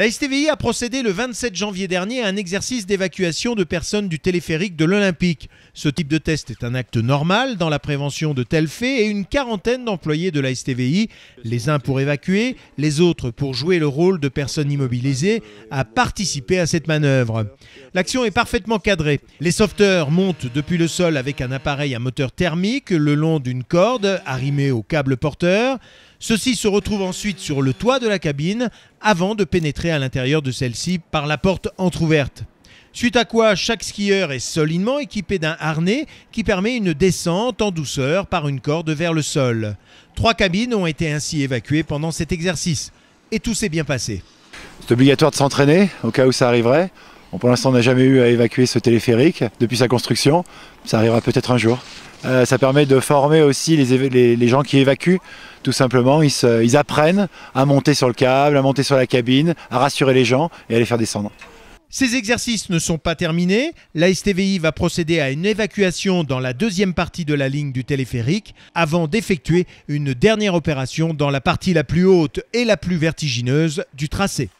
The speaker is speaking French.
La STVI a procédé le 27 janvier dernier à un exercice d'évacuation de personnes du téléphérique de l'Olympique. Ce type de test est un acte normal dans la prévention de tels faits et une quarantaine d'employés de la STVI, les uns pour évacuer, les autres pour jouer le rôle de personnes immobilisées, a participé à cette manœuvre. L'action est parfaitement cadrée. Les sauveteurs montent depuis le sol avec un appareil à moteur thermique le long d'une corde arrimée au câble porteur. Ceux-ci se retrouvent ensuite sur le toit de la cabine avant de pénétrer à l'intérieur de celle-ci par la porte entr'ouverte. Suite à quoi, chaque skieur est solidement équipé d'un harnais qui permet une descente en douceur par une corde vers le sol. Trois cabines ont été ainsi évacuées pendant cet exercice et tout s'est bien passé. C'est obligatoire de s'entraîner au cas où ça arriverait. pour l'instant, on n'a jamais eu à évacuer ce téléphérique depuis sa construction. Ça arrivera peut-être un jour. Euh, ça permet de former aussi les, gens qui évacuent. Tout simplement, ils, ils apprennent à monter sur le câble, à monter sur la cabine, à rassurer les gens et à les faire descendre. Ces exercices ne sont pas terminés. La STVI va procéder à une évacuation dans la deuxième partie de la ligne du téléphérique avant d'effectuer une dernière opération dans la partie la plus haute et la plus vertigineuse du tracé.